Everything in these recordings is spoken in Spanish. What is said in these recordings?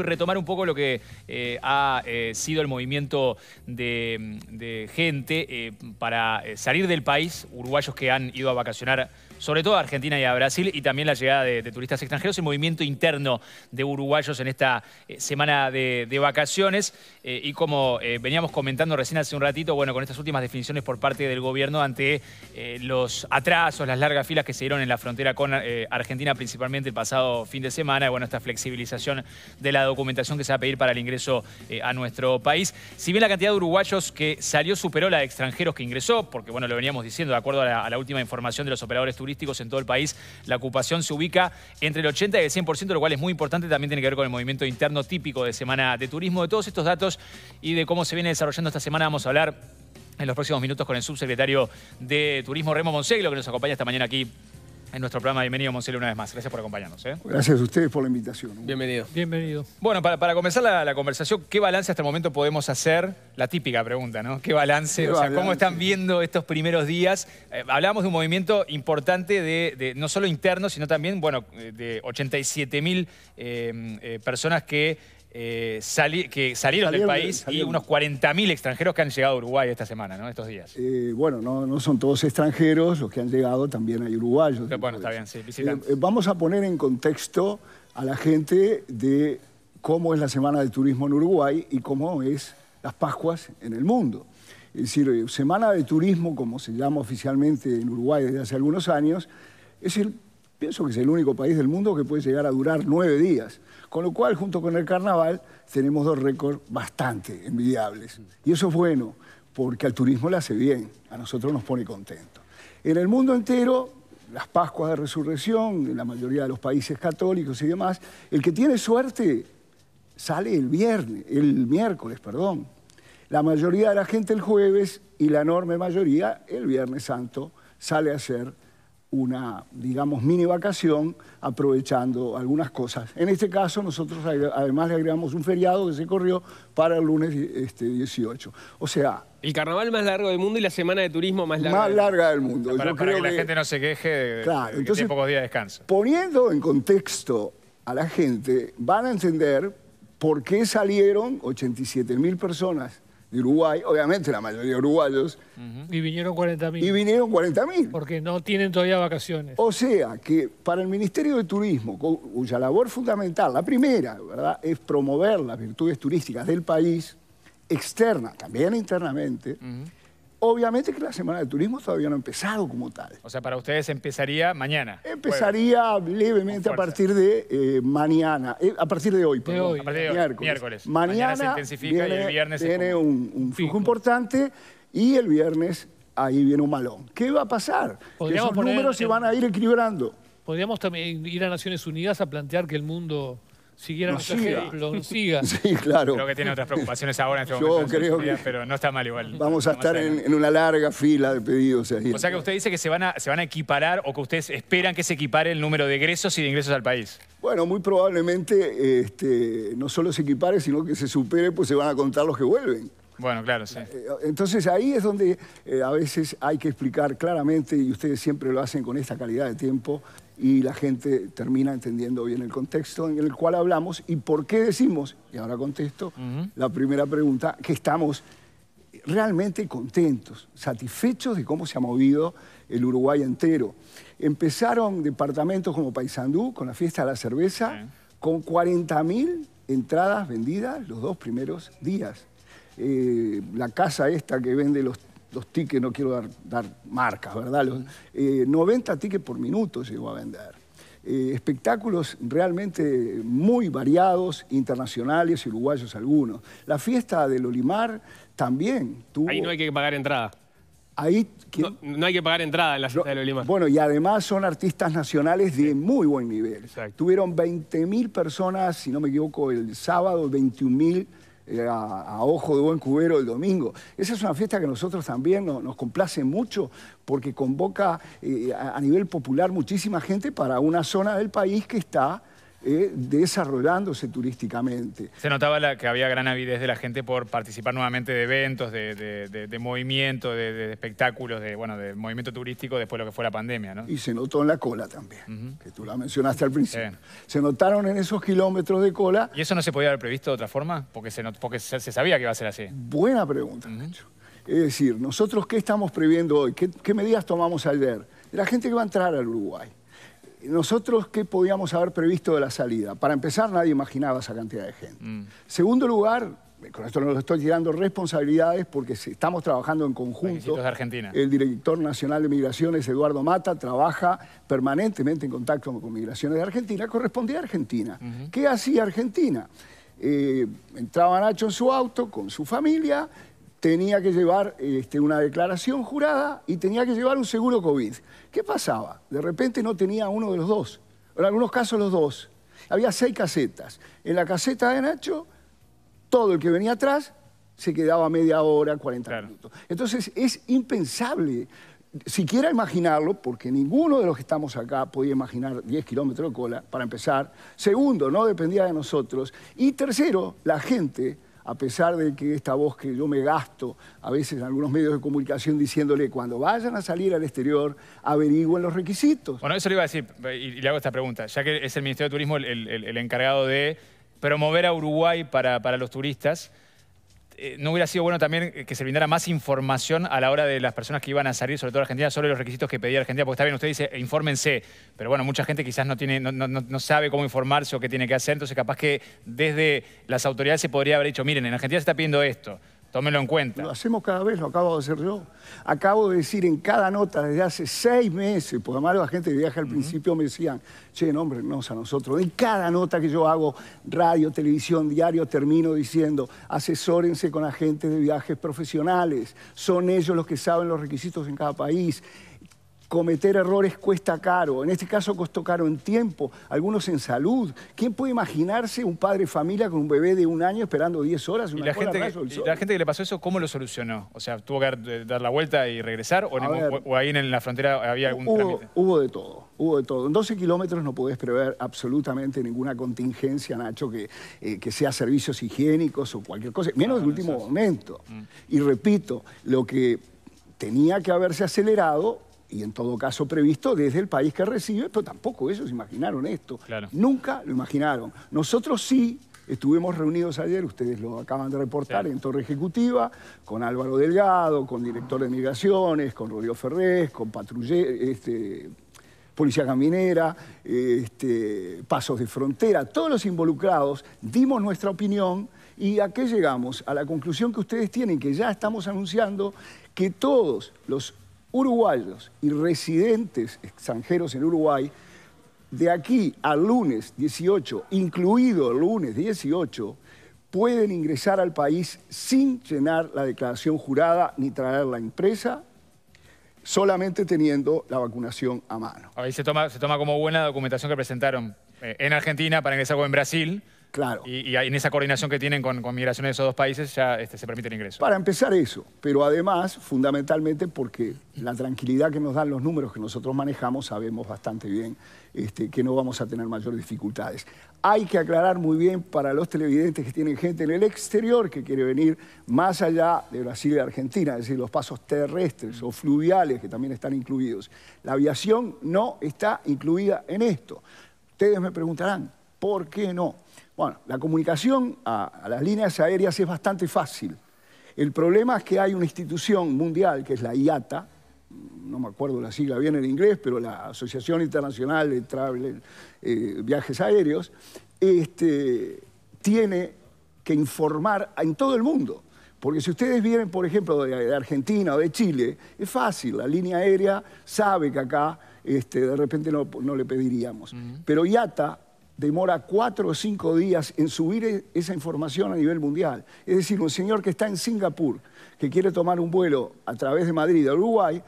y retomar un poco lo que eh, ha eh, sido el movimiento de gente eh, para salir del país, uruguayos que han ido a vacacionar sobre todo a Argentina y a Brasil, y también la llegada de, turistas extranjeros, y movimiento interno de uruguayos en esta eh, semana de, vacaciones. Eh, y como eh, veníamos comentando recién hace un ratito, bueno, con estas últimas definiciones por parte del gobierno ante los atrasos, las largas filas que se dieron en la frontera con Argentina, principalmente el pasado fin de semana, y bueno, esta flexibilización de la documentación que se va a pedir para el ingreso a nuestro país. Si bien la cantidad de uruguayos que salió superó la de extranjeros que ingresó, porque bueno, lo veníamos diciendo de acuerdo a la, a la última información de los operadores turísticos, turísticos en todo el país, la ocupación se ubica entre el 80 y el 100%, lo cual es muy importante, también tiene que ver con el movimiento interno típico de Semana de Turismo. De todos estos datos y de cómo se viene desarrollando esta semana vamos a hablar en los próximos minutos con el subsecretario de Turismo, Remo Monseglo, que nos acompaña esta mañana aquí en nuestro programa. Bienvenido, Monselio, una vez más. Gracias por acompañarnos. ¿eh? Gracias a ustedes por la invitación. Bienvenido. Bienvenido. Bueno, para, comenzar la, conversación, ¿qué balance hasta el momento podemos hacer? La típica pregunta, ¿no? ¿Qué balance? o sea, ¿cómo están viendo estos primeros días? Eh, hablamos hablábamos de un movimiento importante de, no solo interno, sino también, bueno, eh, de 87.000 personas que eh, que salieron, del país y unos 40.000 extranjeros que han llegado a Uruguay esta semana, ¿no? Estos días. Eh, bueno, no, son todos extranjeros, los que han llegado también hay uruguayos. bueno, está bien, sí, eh, visitantes. vamos a poner en contexto a la gente de cómo es la Semana de Turismo en Uruguay y cómo es las Pascuas en el mundo. Es decir, Semana de Turismo, como se llama oficialmente en Uruguay desde hace algunos años, es el, pienso que es el único país del mundo que puede llegar a durar nueve días. Con lo cual, junto con el carnaval, tenemos dos récords bastante envidiables. Y eso es bueno, porque al turismo le hace bien, a nosotros nos pone contentos. En el mundo entero, las Pascuas de Resurrección, en la mayoría de los países católicos y demás, el que tiene suerte sale el viernes, el miércoles, perdón. La mayoría de la gente el jueves y la enorme mayoría el Viernes Santo sale a hacer una, digamos, mini vacación aprovechando algunas cosas. En este caso nosotros además le agregamos un feriado que se corrió para el lunes este, 18. O sea... El carnaval más largo del mundo y la semana de turismo más larga. Más larga del mundo. Para, que, la gente no se queje de, que pocos días de descanso. Poniendo en contexto a la gente, van a entender por qué salieron 87 mil personas de Uruguay, obviamente la mayoría de uruguayos. Y vinieron 40.000. Y vinieron 40.000. Porque no tienen todavía vacaciones. O sea que para el Ministerio de Turismo, cuya labor fundamental, la primera, ¿verdad?, es promover las virtudes turísticas del país, externa, también internamente, Obviamente que la semana de turismo todavía no ha empezado como tal. O sea, para ustedes empezaría mañana. Empezaría levemente a partir de eh, mañana, eh, a partir de hoy, de Hoy. de miércoles. Mañana, se intensifica y el viernes Tiene un, flujo importante y el viernes ahí viene un malón. ¿Qué va a pasar? esos números se van a ir equilibrando. Podríamos también ir a Naciones Unidas a plantear que el mundo siguiera siga, lo siga. Sí, claro. Creo que tiene otras preocupaciones ahora en este Yo momento. creo que... Pero no está mal igual. Vamos a estar en, una larga fila de pedidos O sea que usted dice que se van, a, se van a equiparar o que ustedes esperan que se equipare el número de egresos y de ingresos al país. Bueno, muy probablemente este, no solo se equipare, sino que se supere, pues se van a contar los que vuelven. Bueno, claro, sí. Eh, eh, entonces ahí es donde eh, a veces hay que explicar claramente, y ustedes siempre lo hacen con esta calidad de tiempo, y la gente termina entendiendo bien el contexto en el cual hablamos y por qué decimos, y ahora contesto la primera pregunta, que estamos realmente contentos, satisfechos de cómo se ha movido el Uruguay entero. Empezaron departamentos como Paysandú con la fiesta de la cerveza, con 40.000 entradas vendidas los dos primeros días. Eh, la casa esta que vende los los tickets, no quiero dar, marcas, ¿verdad? Los, 90 eh, tickets por minuto llegó a vender. Eh, espectáculos realmente muy variados, internacionales y uruguayos algunos. La fiesta del Olimar también tuvo... Ahí no hay que pagar entrada. Ahí, no, hay que pagar entrada en la Olimar. Bueno, y además son artistas nacionales de muy buen nivel. Tuvieron 20.000 personas, si no me equivoco, el sábado, 21.000 eh, a, ojo de buen cubero el domingo. Esa es una fiesta que a nosotros también nos complace mucho porque convoca eh, a nivel popular muchísima gente para una zona del país que está eh, desarrollándose turísticamente. Se notaba la, que había gran avidez de la gente por participar nuevamente de eventos, de, de, de, movimiento, de, espectáculos, de, bueno, de movimiento turístico después de lo que fue la pandemia. ¿no? Y se notó en la cola también, que tú la mencionaste al principio. Se notaron en esos kilómetros de cola. ¿Y eso no se podía haber previsto de otra forma? Porque se, se, sabía que iba a ser así. Buena pregunta, Es decir, nosotros qué estamos previendo hoy, qué, medidas tomamos al ayer. La gente que va a entrar al Uruguay nosotros qué podíamos haber previsto de la salida. Para empezar, nadie imaginaba esa cantidad de gente. Mm. Segundo lugar, con esto nos estoy tirando responsabilidades porque estamos trabajando en conjunto. De Argentina. El director nacional de migraciones, Eduardo Mata, trabaja permanentemente en contacto con migraciones de Argentina. Correspondía a Argentina. ¿Qué hacía Argentina? Eh, entraba Nacho en su auto con su familia tenía que llevar este, una declaración jurada y tenía que llevar un seguro COVID. ¿Qué pasaba? De repente no tenía uno de los dos. En algunos casos los dos. Había seis casetas. En la caseta de Nacho, todo el que venía atrás se quedaba media hora, 40 minutos. Entonces es impensable siquiera imaginarlo, porque ninguno de los que estamos acá podía imaginar 10 kilómetros de cola, para empezar. Segundo, no dependía de nosotros. Y tercero, la gente a pesar de que esta voz que yo me gasto a veces en algunos medios de comunicación diciéndole cuando vayan a salir al exterior, averigüen los requisitos. Bueno, eso le iba a decir, eh, y le hago esta pregunta, ya que es el Ministerio de Turismo el, encargado de promover a Uruguay para, para los turistas, eh, ¿no hubiera sido bueno también eh, que se brindara más información a la hora de las personas que iban a salir, sobre todo a Argentina, sobre los requisitos que pedía Argentina? Porque está bien, usted dice, eh, infórmense, pero bueno, mucha gente quizás no, tiene, no, no sabe cómo informarse o qué tiene que hacer, entonces capaz que desde las autoridades se podría haber dicho, miren, en Argentina se está pidiendo esto, Tómelo en cuenta. Lo hacemos cada vez, lo acabo de hacer yo. Acabo de decir en cada nota desde hace seis meses, porque además la gente de viaje al principio me decían, che, no, hombre, no a nosotros. En cada nota que yo hago, radio, televisión, diario, termino diciendo, asesórense con agentes de viajes profesionales. Son ellos los que saben los requisitos en cada país cometer errores cuesta caro. En este caso costó caro en tiempo, algunos en salud. ¿Quién puede imaginarse un padre familia con un bebé de un año esperando 10 horas? ¿Y, la gente, que, la gente que le pasó eso, cómo lo solucionó? O sea, ¿tuvo que dar eh, la vuelta y regresar? ¿O, ahí en la frontera había algún hubo, Hubo de todo, hubo de todo. En 12 kilómetros no podés prever absolutamente ninguna contingencia, Nacho, que, eh, sea servicios higiénicos o cualquier cosa, menos en el último momento. Mm. Y repito, lo que tenía que haberse acelerado y en todo caso previsto desde el país que recibe, pero tampoco ellos imaginaron esto. Nunca lo imaginaron. Nosotros sí estuvimos reunidos ayer, ustedes lo acaban de reportar, en Torre Ejecutiva, con Álvaro Delgado, con director de migraciones, con Rodrigo Ferrés, con Patruller... Este, policía Caminera, este, Pasos de Frontera, todos los involucrados, dimos nuestra opinión y a qué llegamos? A la conclusión que ustedes tienen, que ya estamos anunciando que todos los uruguayos y residentes extranjeros en Uruguay, de aquí al lunes 18, incluido el lunes 18, pueden ingresar al país sin llenar la declaración jurada ni traer la impresa, solamente teniendo la vacunación a mano. Ahí se toma, se toma como buena documentación que presentaron eh, en Argentina para ingresar en Brasil, Claro. Y, en esa coordinación que tienen con, migraciones de esos dos países ya este, se permite el ingreso. Para empezar eso, pero además, fundamentalmente, porque la tranquilidad que nos dan los números que nosotros manejamos, sabemos bastante bien este, que no vamos a tener mayores dificultades. Hay que aclarar muy bien para los televidentes que tienen gente en el exterior que quiere venir más allá de Brasil y Argentina, es decir, los pasos terrestres o fluviales que también están incluidos. La aviación no está incluida en esto. Ustedes me preguntarán, ¿Por qué no? Bueno, la comunicación a, las líneas aéreas es bastante fácil. El problema es que hay una institución mundial, que es la IATA, no me acuerdo la sigla bien en inglés, pero la Asociación Internacional de Travel, eh, Viajes Aéreos, este, tiene que informar en todo el mundo. Porque si ustedes vienen, por ejemplo, de, Argentina o de Chile, es fácil, la línea aérea sabe que acá este, de repente no, le pediríamos. Pero IATA demora cuatro o cinco días en subir e-, esa información a nivel mundial. Es decir, un señor que está en Singapur, que quiere tomar un vuelo a través de Madrid a Uruguay,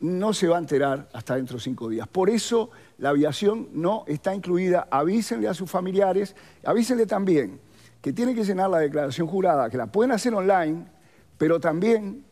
no se va a enterar hasta dentro de cinco días. Por eso la aviación no está incluida. Avísenle a sus familiares, avísenle también que tienen que llenar la declaración jurada, que la pueden hacer online, pero también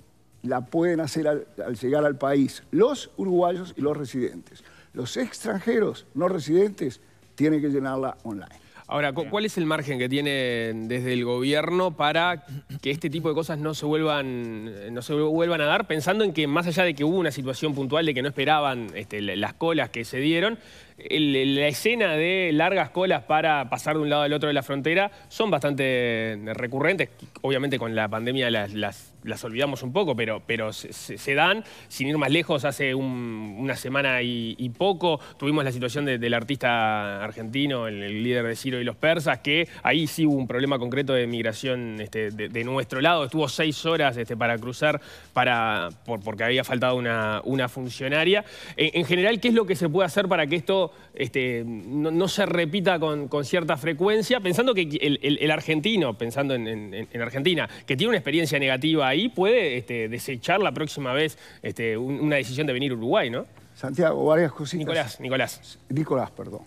la pueden hacer al llegar al país los uruguayos y los residentes. Los extranjeros no residentes tiene que llenarla online. Ahora, ¿cuál es el margen que tiene desde el gobierno para que este tipo de cosas no se vuelvan, no se vuelvan a dar? Pensando en que más allá de que hubo una situación puntual de que no esperaban este, las colas que se dieron, la escena de largas colas para pasar de un lado al otro de la frontera son bastante recurrentes. Obviamente con la pandemia las, olvidamos un poco, pero, pero se, dan. Sin ir más lejos, hace una semana y, poco tuvimos la situación del artista argentino, el, líder de Ciro y los persas, que ahí sí hubo un problema concreto de migración este, de, nuestro lado. Estuvo seis horas este, para cruzar para, porque había faltado una, funcionaria. en general, ¿qué es lo que se puede hacer para que esto este, no, se repita con, cierta frecuencia, pensando que el, argentino, pensando en, Argentina, que tiene una experiencia negativa ahí, puede este, desechar la próxima vez este, una decisión de venir a Uruguay, ¿no? Santiago, varias cositas. Nicolás, Nicolás. Nicolás, perdón.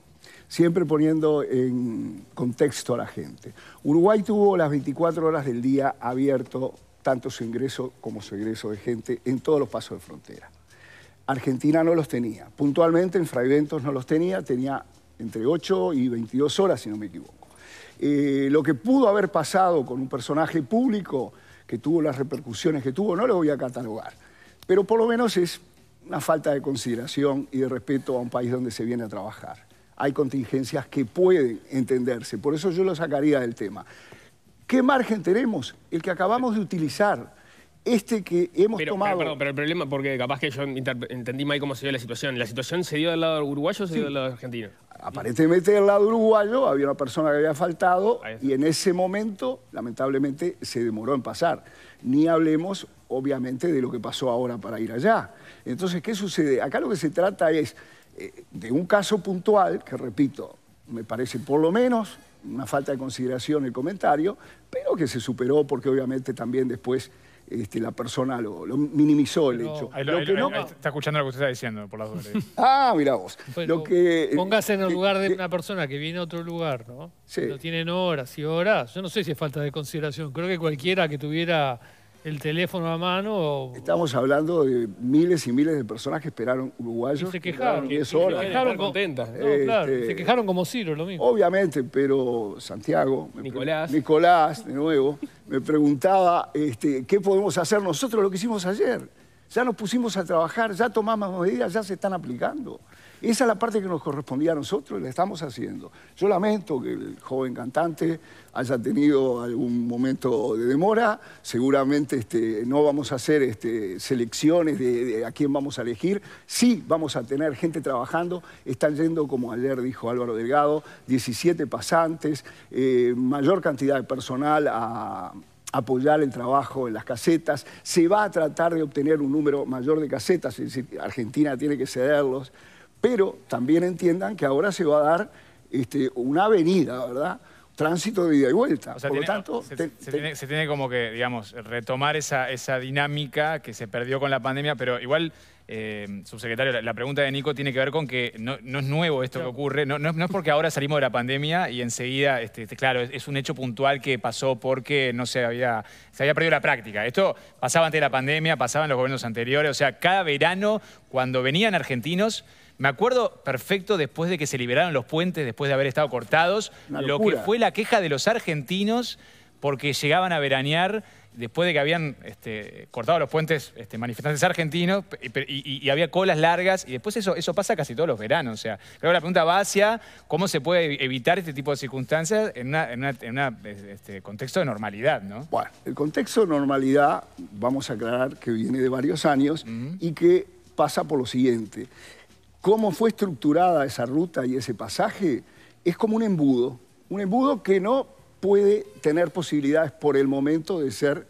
Siempre poniendo en contexto a la gente. Uruguay tuvo las 24 horas del día abierto tanto su ingreso como su egreso de gente en todos los pasos de frontera. Argentina no los tenía. Puntualmente en Fraiventos no los tenía, tenía entre 8 y 22 horas, si no me equivoco. Eh, lo que pudo haber pasado con un personaje público que tuvo las repercusiones que tuvo, no lo voy a catalogar, pero por lo menos es una falta de consideración y de respeto a un país donde se viene a trabajar. Hay contingencias que pueden entenderse, por eso yo lo sacaría del tema. ¿Qué margen tenemos? El que acabamos de utilizar este que hemos tomado... Pero, el problema, porque capaz que yo entendí mal cómo se dio la situación. ¿La situación se dio del lado uruguayo o se dio del lado argentino? Aparentemente del lado uruguayo había una persona que había faltado y en ese momento, lamentablemente, se demoró en pasar. Ni hablemos, obviamente, de lo que pasó ahora para ir allá. Entonces, ¿qué sucede? Acá lo que se trata es eh, de un caso puntual, que repito, me parece por lo menos una falta de consideración el comentario, pero que se superó porque obviamente también después este, la persona lo, minimizó el hecho. está escuchando lo que usted está diciendo, por las ah, mira vos. Eh, póngase en el eh, lugar de, eh, una persona que viene a otro lugar, ¿no? Sí. Lo tienen horas y horas. Yo no sé si es falta de consideración. Creo que cualquiera que tuviera el teléfono a mano. Estamos hablando de miles y miles de personas que esperaron uruguayos. se quejaron. Se quejaron contentas. se este, quejaron como Ciro, lo mismo. Obviamente, pero Santiago. Nicolás. Nicolás, de nuevo, me preguntaba este, qué podemos hacer nosotros lo que hicimos ayer. Ya nos pusimos a trabajar, ya tomamos medidas, ya se están aplicando. Esa es la parte que nos correspondía a nosotros y la estamos haciendo. Yo lamento que el joven cantante haya tenido algún momento de demora. Seguramente este, no vamos a hacer este, selecciones de, a quién vamos a elegir. Sí vamos a tener gente trabajando. Están yendo, como ayer dijo Álvaro Delgado, 17 pasantes, eh, mayor cantidad de personal a apoyar el trabajo en las casetas, se va a tratar de obtener un número mayor de casetas, es decir, Argentina tiene que cederlos, pero también entiendan que ahora se va a dar este, una avenida, ¿verdad? Tránsito de ida y vuelta. Por lo tanto... Se, Tiene, se, tiene, como que, digamos, retomar esa, esa dinámica que se perdió con la pandemia, pero igual eh, subsecretario, la pregunta de Nico tiene que ver con que no, es nuevo esto que ocurre, no, es porque ahora salimos de la pandemia y enseguida, este, este, claro, es, un hecho puntual que pasó porque no se había, se había perdido la práctica. Esto pasaba antes de la pandemia, pasaban los gobiernos anteriores, o sea, cada verano cuando venían argentinos, me acuerdo perfecto después de que se liberaron los puentes, después de haber estado cortados, lo que fue la queja de los argentinos porque llegaban a veranear después de que habían este, cortado los puentes este, manifestantes argentinos y, había colas largas, y después eso, eso pasa casi todos los veranos. O sea, creo la pregunta va hacia cómo se puede evitar este tipo de circunstancias en un este, contexto de normalidad, ¿no? Bueno, el contexto de normalidad, vamos a aclarar que viene de varios años y que pasa por lo siguiente. ¿Cómo fue estructurada esa ruta y ese pasaje? Es como un embudo, un embudo que no puede tener posibilidades por el momento de ser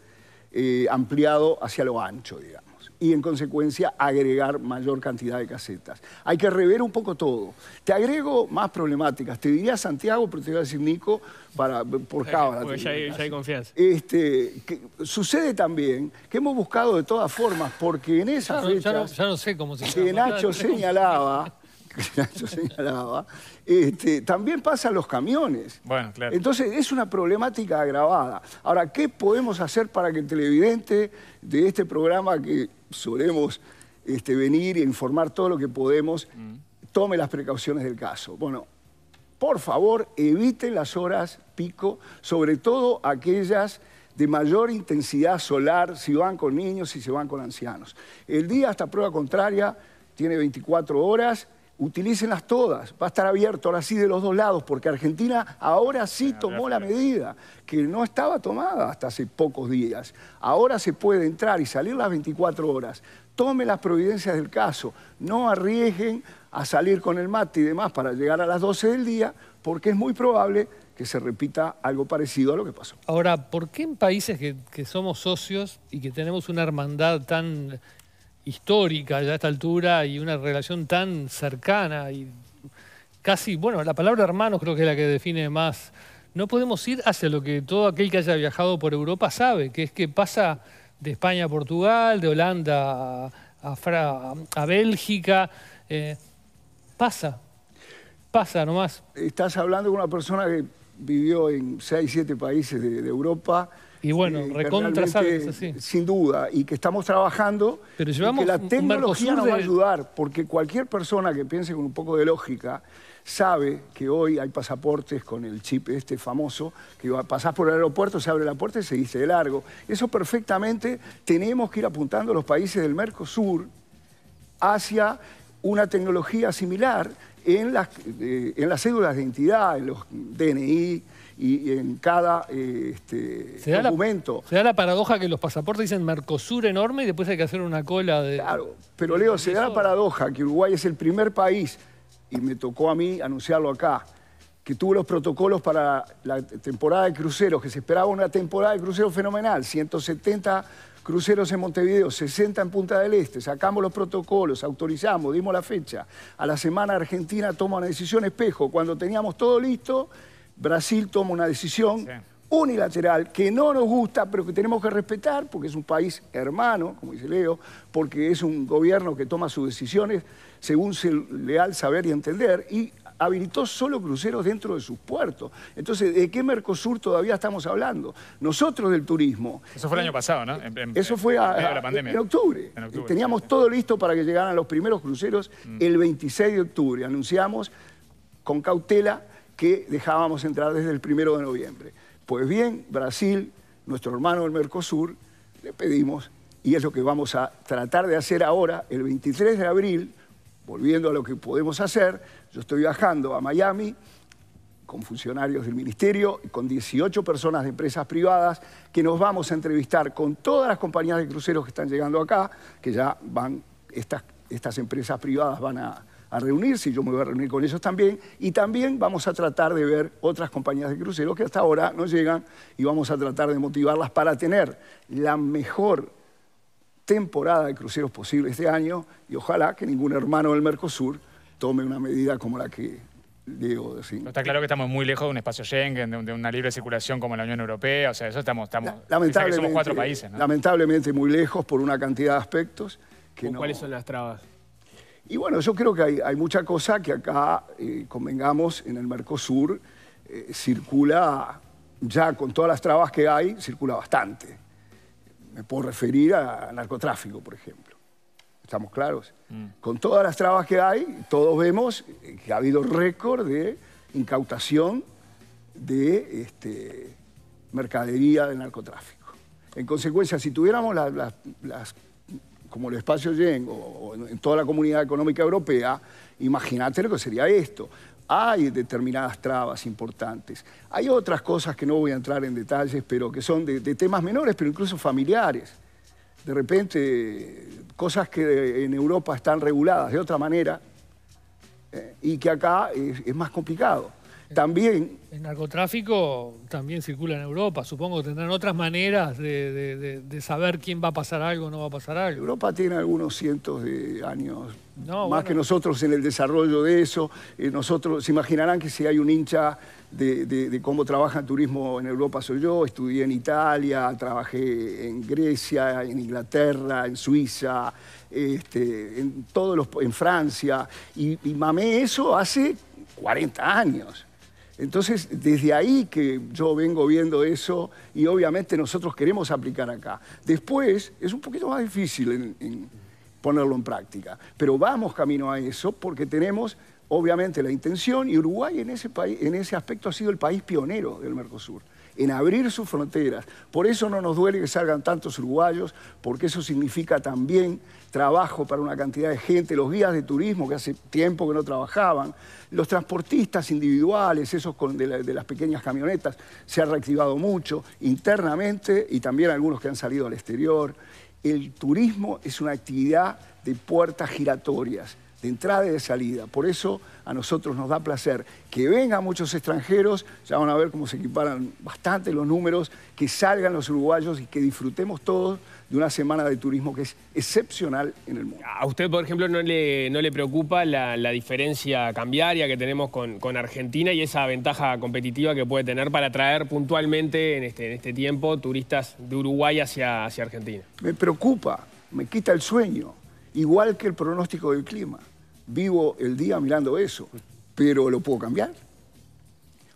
eh, ampliado hacia lo ancho, digamos, y en consecuencia agregar mayor cantidad de casetas. Hay que rever un poco todo. Te agrego más problemáticas. Te diría Santiago, pero te voy a decir Nico para, por eh, cábala. Porque ya hay, confianza. Este, sucede también que hemos buscado de todas formas, porque en esa fecha ya no, sé cómo se que Nacho señalaba yo señalaba, este, también pasan los camiones. Bueno, claro. Entonces es una problemática agravada. Ahora, ¿qué podemos hacer para que el televidente de este programa que solemos este, venir e informar todo lo que podemos, mm. tome las precauciones del caso? Bueno, por favor, eviten las horas pico, sobre todo aquellas de mayor intensidad solar, si van con niños, si se van con ancianos. El día hasta prueba contraria tiene 24 horas utilícenlas todas, va a estar abierto ahora sí de los dos lados, porque Argentina ahora sí tomó la medida que no estaba tomada hasta hace pocos días. Ahora se puede entrar y salir las 24 horas. tomen las providencias del caso, no arriesguen a salir con el mate y demás para llegar a las 12 del día, porque es muy probable que se repita algo parecido a lo que pasó. Ahora, ¿por qué en países que, que somos socios y que tenemos una hermandad tan histórica ya a esta altura y una relación tan cercana y casi, bueno, la palabra hermanos creo que es la que define más. No podemos ir hacia lo que todo aquel que haya viajado por Europa sabe, que es que pasa de España a Portugal, de Holanda a, Bélgica, eh, pasa, pasa nomás. Estás hablando con una persona que vivió en seis, siete países de, de Europa, y bueno, recontra sabes, Sin duda, y que estamos trabajando, que la tecnología nos va a ayudar, porque cualquier persona que piense con un poco de lógica sabe que hoy hay pasaportes con el chip este famoso, que pasás por el aeropuerto, se abre la puerta y se dice de largo. Eso perfectamente tenemos que ir apuntando los países del Mercosur hacia una tecnología similar en las, eh, en las cédulas de entidad, en los DNI y en cada eh, este, documento. se da la paradoja que los pasaportes dicen Mercosur enorme y después hay que hacer una cola de... Claro, pero Leo, se da la paradoja que Uruguay es el primer país, y me tocó a mí anunciarlo acá, que tuvo los protocolos para la temporada de cruceros, que se esperaba una temporada de cruceros fenomenal, 170 Cruceros en Montevideo, 60 en Punta del Este, sacamos los protocolos, autorizamos, dimos la fecha. A la semana Argentina toma una decisión espejo. Cuando teníamos todo listo, Brasil toma una decisión unilateral que no nos gusta, pero que tenemos que respetar porque es un país hermano, como dice Leo, porque es un gobierno que toma sus decisiones según su leal saber y entender. Y habilitó solo cruceros dentro de sus puertos. Entonces, ¿de qué Mercosur todavía estamos hablando? Nosotros del turismo. Eso fue el año pasado, ¿no? eso fue en, octubre. Teníamos todo listo para que llegaran los primeros cruceros mm. el 26 de octubre. Anunciamos con cautela que dejábamos entrar desde el primero de noviembre. Pues bien, Brasil, nuestro hermano del Mercosur, le pedimos, y es lo que vamos a tratar de hacer ahora, el 23 de abril, volviendo a lo que podemos hacer, yo estoy viajando a Miami con funcionarios del ministerio y con 18 personas de empresas privadas que nos vamos a entrevistar con todas las compañías de cruceros que están llegando acá, que ya van, estas, estas empresas privadas van a, a reunirse, y yo me voy a reunir con ellos también, y también vamos a tratar de ver otras compañías de cruceros que hasta ahora no llegan y vamos a tratar de motivarlas para tener la mejor temporada de cruceros posible este año y ojalá que ningún hermano del Mercosur tome una medida como la que digo decía. está claro que estamos muy lejos de un espacio Schengen, de, una libre circulación como la Unión Europea, o sea, eso estamos... estamos lamentablemente, somos cuatro países, Lamentablemente muy lejos por una cantidad de aspectos que ¿Cuáles son las trabas? Y bueno, yo creo que hay, mucha cosa que acá, eh, convengamos, en el Mercosur eh, circula ya con todas las trabas que hay, circula bastante me puedo referir a narcotráfico, por ejemplo. ¿Estamos claros? Mm. Con todas las trabas que hay, todos vemos que ha habido récord de incautación de este, mercadería de narcotráfico. En consecuencia, si tuviéramos las, como el espacio Yen o en toda la comunidad económica europea, imagínate lo que sería esto hay determinadas trabas importantes. Hay otras cosas que no voy a entrar en detalles, pero que son de, temas menores, pero incluso familiares. De repente, cosas que en Europa están reguladas de otra manera eh, y que acá es más complicado. También... El narcotráfico también circula en Europa. Supongo que tendrán otras maneras de, saber quién va a pasar algo o no va a pasar algo. Europa tiene algunos cientos de años más que nosotros en el desarrollo de eso. Eh, nosotros, se imaginarán que si hay un hincha de, cómo trabaja el turismo en Europa soy yo, estudié en Italia, trabajé en Grecia, en Inglaterra, en Suiza, este, en, todos en Francia, y, y mamé eso hace 40 años. Entonces, desde ahí que yo vengo viendo eso y obviamente nosotros queremos aplicar acá. Después es un poquito más difícil en, ponerlo en práctica, pero vamos camino a eso porque tenemos obviamente la intención y Uruguay en ese, en ese aspecto ha sido el país pionero del Mercosur en abrir sus fronteras. Por eso no nos duele que salgan tantos uruguayos, porque eso significa también trabajo para una cantidad de gente, los guías de turismo que hace tiempo que no trabajaban, los transportistas individuales, esos de, de, las pequeñas camionetas, se ha reactivado mucho internamente y también algunos que han salido al exterior. El turismo es una actividad de puertas giratorias de entrada y de salida. Por eso a nosotros nos da placer que vengan muchos extranjeros, ya van a ver cómo se equiparan bastante los números, que salgan los uruguayos y que disfrutemos todos de una semana de turismo que es excepcional en el mundo. ¿A usted, por ejemplo, no le, no le preocupa la, diferencia cambiaria que tenemos con, Argentina y esa ventaja competitiva que puede tener para traer puntualmente en este, en este tiempo turistas de Uruguay hacia, hacia Argentina? Me preocupa, me quita el sueño, igual que el pronóstico del clima vivo el día mirando eso, pero lo puedo cambiar.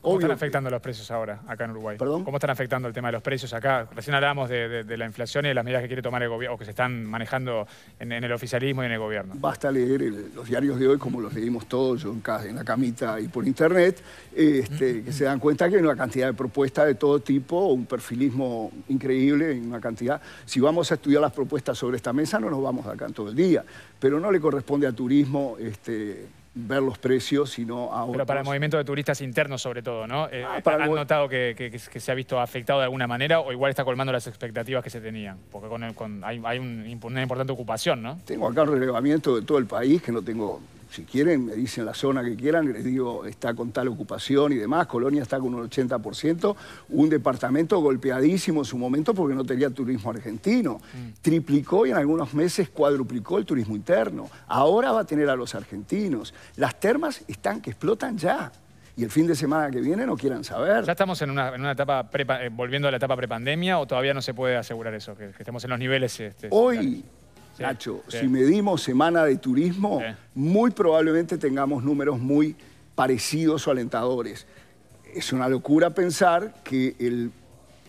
¿Cómo están afectando los precios ahora acá en Uruguay? ¿Cómo están afectando el tema de los precios acá? Recién hablábamos de, la inflación y de las medidas que quiere tomar el gobierno, o que se están manejando en, el oficialismo y en el gobierno. Basta leer los diarios de hoy, como los leímos todos, yo en, en la camita y por internet, este, que se dan cuenta que hay una cantidad de propuestas de todo tipo, un perfilismo increíble, una cantidad. Si vamos a estudiar las propuestas sobre esta mesa, no nos vamos acá en todo el día, pero no le corresponde a turismo... Este, ver los precios, sino a otros. Pero para el movimiento de turistas internos sobre todo, ¿no? Eh, ah, notado que, se ha visto afectado de alguna manera o igual está colmando las expectativas que se tenían? Porque con, con hay, un, una importante ocupación, ¿no? Tengo acá un relevamiento de todo el país que no tengo si quieren, me dicen la zona que quieran, les digo, está con tal ocupación y demás, Colonia está con un 80%, un departamento golpeadísimo en su momento porque no tenía turismo argentino, mm. triplicó y en algunos meses cuadruplicó el turismo interno, ahora va a tener a los argentinos, las termas están que explotan ya, y el fin de semana que viene no quieran saber. ¿Ya estamos en una, etapa, eh, volviendo a la etapa prepandemia o todavía no se puede asegurar eso, que, estemos en los niveles? Este, Hoy, Nacho, si medimos semana de turismo, muy probablemente tengamos números muy parecidos o alentadores. Es una locura pensar que el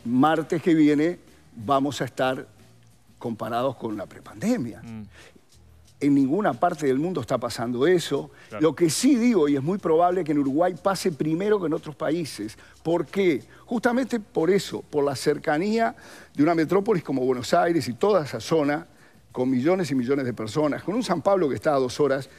martes que viene vamos a estar comparados con la prepandemia. Mm. En ninguna parte del mundo está pasando eso. Lo que sí digo, y es muy probable que en Uruguay pase primero que en otros países. ¿Por qué? Justamente por eso, por la cercanía de una metrópolis como Buenos Aires y toda esa zona, con millones y millones de personas, con un San Pablo que está a dos horas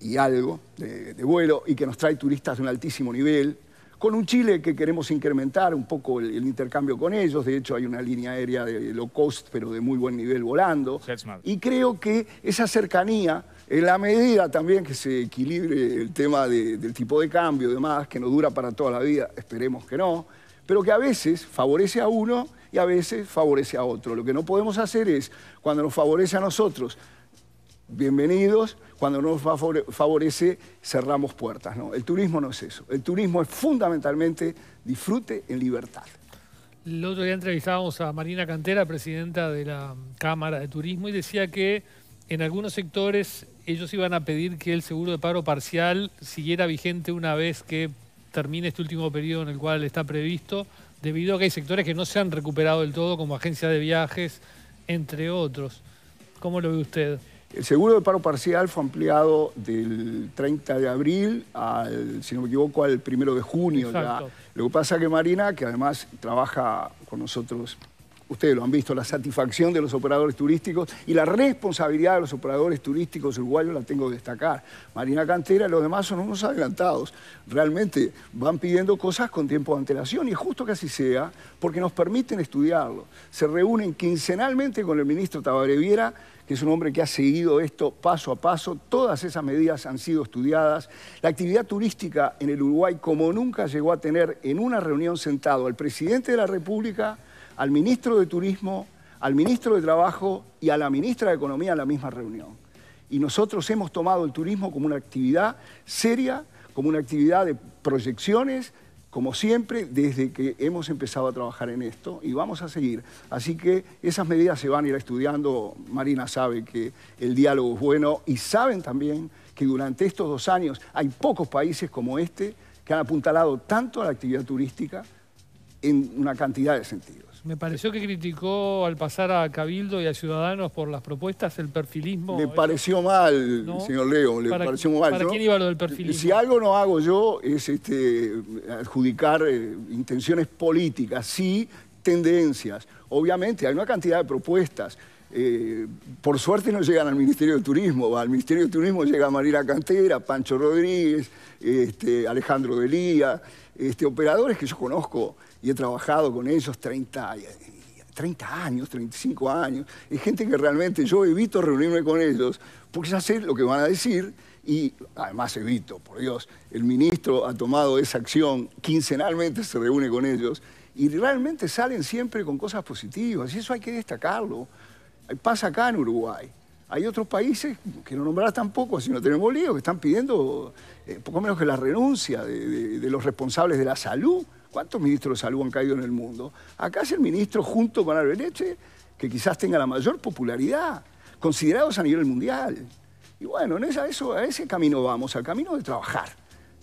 y algo de, vuelo y que nos trae turistas de un altísimo nivel, con un Chile que queremos incrementar un poco el, intercambio con ellos. De hecho, hay una línea aérea de low cost, pero de muy buen nivel volando. Y creo que esa cercanía, en la medida también que se equilibre el tema del tipo de cambio y demás, que no dura para toda la vida, esperemos que no, pero que a veces favorece a uno y a veces favorece a otro. Lo que no podemos hacer es, cuando nos favorece a nosotros, bienvenidos, cuando nos favorece, cerramos puertas. ¿no? El turismo no es eso. El turismo es fundamentalmente disfrute en libertad. El otro día entrevistábamos a Marina Cantera, presidenta de la Cámara de Turismo, y decía que en algunos sectores ellos iban a pedir que el seguro de paro parcial siguiera vigente una vez que termine este último periodo en el cual está previsto, debido a que hay sectores que no se han recuperado del todo, como agencias de viajes, entre otros. ¿Cómo lo ve usted? El seguro de paro parcial fue ampliado del 30 de abril al, si no me equivoco, al primero de junio. Lo que pasa es que Marina, que además trabaja con nosotros ustedes lo han visto, la satisfacción de los operadores turísticos y la responsabilidad de los operadores turísticos uruguayos la tengo que destacar. Marina Cantera y los demás son unos adelantados. Realmente van pidiendo cosas con tiempo de antelación y justo que así sea porque nos permiten estudiarlo. Se reúnen quincenalmente con el ministro Tabareviera que es un hombre que ha seguido esto paso a paso. Todas esas medidas han sido estudiadas. La actividad turística en el Uruguay, como nunca llegó a tener en una reunión sentado al presidente de la República, al ministro de Turismo, al ministro de Trabajo y a la ministra de Economía en la misma reunión. Y nosotros hemos tomado el turismo como una actividad seria, como una actividad de proyecciones, como siempre, desde que hemos empezado a trabajar en esto y vamos a seguir. Así que esas medidas se van a ir estudiando. Marina sabe que el diálogo es bueno y saben también que durante estos dos años hay pocos países como este que han apuntalado tanto a la actividad turística en una cantidad de sentidos. Me pareció que criticó al pasar a Cabildo y a Ciudadanos por las propuestas el perfilismo. Me pareció mal, señor Leo, le pareció mal. ¿Para quién iba lo del perfilismo? Si algo no hago yo es este, adjudicar eh, intenciones políticas, sí tendencias. Obviamente hay una cantidad de propuestas. Eh, por suerte no llegan al Ministerio de Turismo, al Ministerio de Turismo llega Marina Cantera, Pancho Rodríguez, este, Alejandro Delía, este, operadores que yo conozco y he trabajado con ellos 30, 30 eh, años, 35 años, y gente que realmente yo evito reunirme con ellos porque ya sé lo que van a decir y además evito, por Dios, el ministro ha tomado esa acción, quincenalmente se reúne con ellos y realmente salen siempre con cosas positivas y eso hay que destacarlo. Pasa acá en Uruguay. Hay otros países, que no nombrarás tampoco, si no tenemos lío, que están pidiendo eh, poco menos que la renuncia de los responsables de la salud. ¿Cuántos ministros de salud han caído en el mundo? Acá es el ministro junto con Álvarez que quizás tenga la mayor popularidad, considerados a nivel mundial. Y bueno, en eso, a ese camino vamos, al camino de trabajar.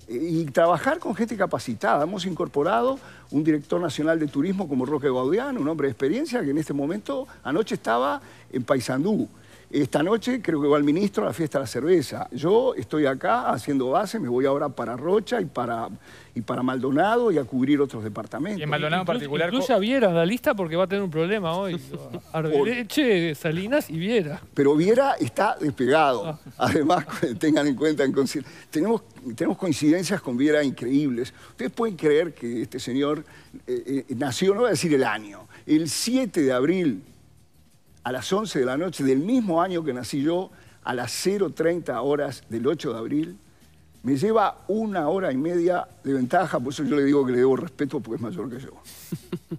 Eh, y trabajar con gente capacitada. Hemos incorporado un director nacional de turismo como Roque Gaudián, un hombre de experiencia que en este momento, anoche estaba en Paysandú. Esta noche creo que va el ministro a la fiesta de la cerveza. Yo estoy acá haciendo base, me voy ahora para Rocha y para, y para Maldonado y a cubrir otros departamentos. Y en Maldonado en particular. Incluso Viera la lista porque va a tener un problema hoy. Arbereche, Salinas y Viera. Pero Viera está despegado. Ah. Además, tengan en cuenta, en tenemos, tenemos coincidencias con Viera increíbles. Ustedes pueden creer que este señor eh, eh, nació, no voy a decir el año, el 7 de abril a las 11 de la noche del mismo año que nací yo, a las 0.30 horas del 8 de abril, me lleva una hora y media de ventaja, por eso yo le digo que le debo respeto porque es mayor que yo.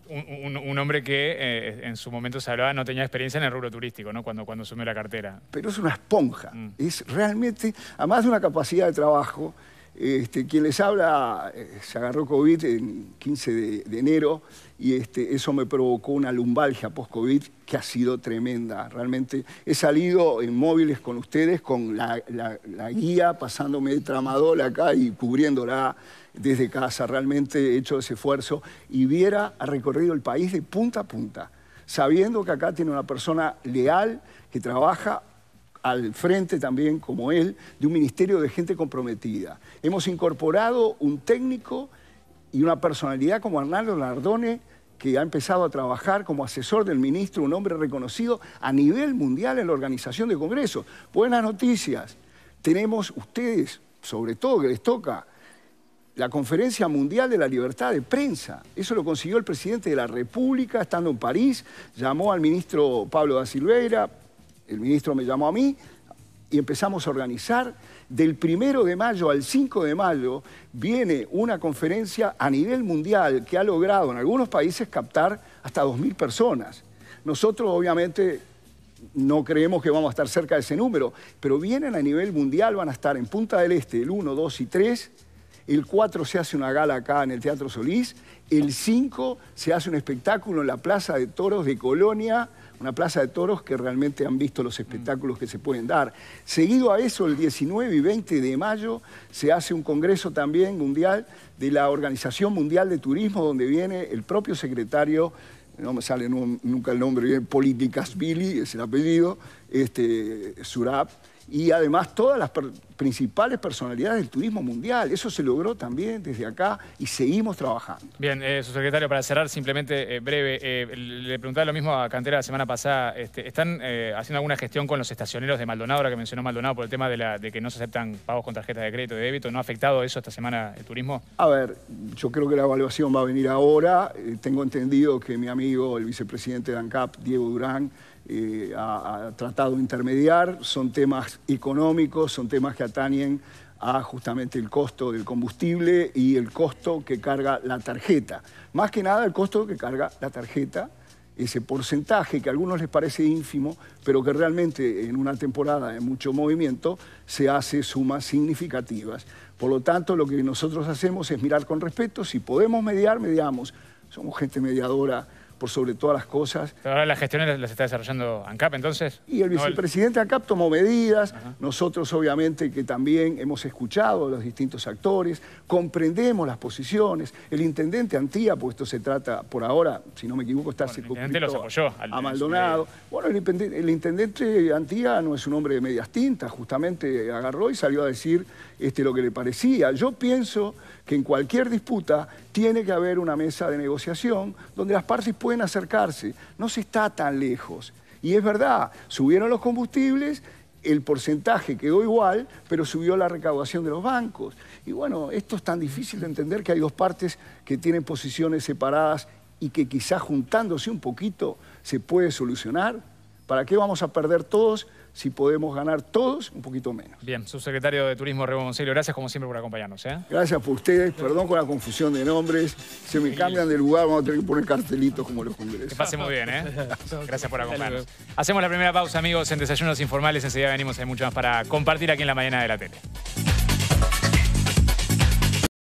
Un, hombre que eh, en su momento se hablaba no tenía experiencia en el rubro turístico, ¿no? Cuando, cuando la cartera. Pero es una esponja, mm. es realmente, además de una capacidad de trabajo, este, quien les habla eh, se agarró COVID en 15 de, enero y este, eso me provocó una lumbalgia post-COVID que ha sido tremenda. Realmente he salido en móviles con ustedes, con la, guía, pasándome tramadol acá y cubriéndola desde casa. Realmente he hecho ese esfuerzo y Viera ha recorrido el país de punta a punta, sabiendo que acá tiene una persona leal que trabaja al frente también, como él, de un ministerio de gente comprometida. Hemos incorporado un técnico y una personalidad como Arnaldo Lardone, que ha empezado a trabajar como asesor del ministro, un hombre reconocido a nivel mundial en la organización de congresos. Buenas noticias. Tenemos ustedes, sobre todo que les toca, la Conferencia Mundial de la Libertad de Prensa. Eso lo consiguió el presidente de la República, estando en París, llamó al ministro Pablo da Silveira, el ministro me llamó a mí y empezamos a organizar. Del primero de mayo al 5 de mayo viene una conferencia a nivel mundial que ha logrado en algunos países captar hasta 2.000 personas. Nosotros obviamente no creemos que vamos a estar cerca de ese número, pero vienen a nivel mundial, van a estar en Punta del Este el 1, 2 y 3. El 4 se hace una gala acá en el Teatro Solís. El 5 se hace un espectáculo en la Plaza de Toros de Colonia una plaza de toros que realmente han visto los espectáculos que se pueden dar. Seguido a eso, el 19 y 20 de mayo se hace un congreso también mundial de la Organización Mundial de Turismo, donde viene el propio secretario, no me sale nunca el nombre bien, eh, Políticas Billy, es el apellido, este, Surab, y además todas las principales personalidades del turismo mundial. Eso se logró también desde acá y seguimos trabajando. Bien, eh, su secretario, para cerrar, simplemente eh, breve, eh, le preguntaba lo mismo a Cantera la semana pasada. Este, ¿Están haciendo alguna gestión con los estacioneros de Maldonado, ahora que mencionó Maldonado, por el tema de, de que no se aceptan pagos con tarjetas de crédito y de débito? ¿No ha afectado eso esta semana el turismo? A ver, yo creo que la evaluación va a venir ahora. tengo entendido que mi amigo, el vicepresidente de ANCAP, Diego Durán, eh, ha, tratado de intermediar, son temas económicos, son temas que atañen a justamente el costo del combustible y el costo que carga la tarjeta. Más que nada el costo que carga la tarjeta, ese porcentaje que a algunos les parece ínfimo, pero que realmente en una temporada de mucho movimiento se hace sumas significativas. Por lo tanto, lo que nosotros hacemos es mirar con respeto, si podemos mediar, mediamos. Somos gente mediadora por sobre todas las cosas. Pero ahora las gestiones las está desarrollando ANCAP, entonces. Y el vicepresidente ANCAP tomó medidas, nosotros obviamente que también hemos escuchado a los distintos actores, comprendemos las posiciones, el intendente Antía, puesto esto se trata por ahora, si no me equivoco, está circunscrito a Maldonado. Bueno, el intendente, Antía no es un hombre de medias tintas, justamente agarró y salió a decir este, lo que le parecía. Yo pienso que en cualquier disputa tiene que haber una mesa de negociación donde las partes puedan pueden acercarse, no se está tan lejos. Y es verdad, subieron los combustibles, el porcentaje quedó igual, pero subió la recaudación de los bancos. Y bueno, esto es tan difícil de entender que hay dos partes que tienen posiciones separadas y que quizás juntándose un poquito se puede solucionar. ¿Para qué vamos a perder todos si podemos ganar todos un poquito menos. Bien, subsecretario de Turismo Rebo Monselio, gracias como siempre por acompañarnos. ¿eh? Gracias por ustedes, perdón con la confusión de nombres, se me cambian de lugar, vamos a tener que poner cartelitos como los congresos. Que pasemos bien, ¿eh? gracias por acompañarnos. Hacemos la primera pausa, amigos, en Desayunos Informales, enseguida venimos, hay mucho más para compartir aquí en la mañana de la tele.